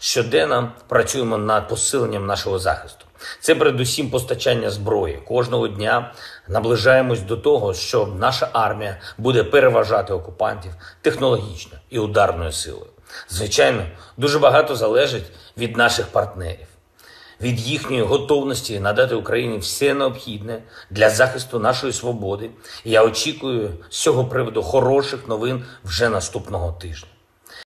щоденно працюємо над посиленням нашого захисту. Це передусім постачання зброї. Кожного дня наближаємось до того, що наша армія буде переважати окупантів технологічно і ударною силою. Звичайно, дуже багато залежить від наших партнерів, від їхньої готовності надати Україні все необхідне для захисту нашої свободи. я очікую з цього приводу хороших новин вже наступного тижня.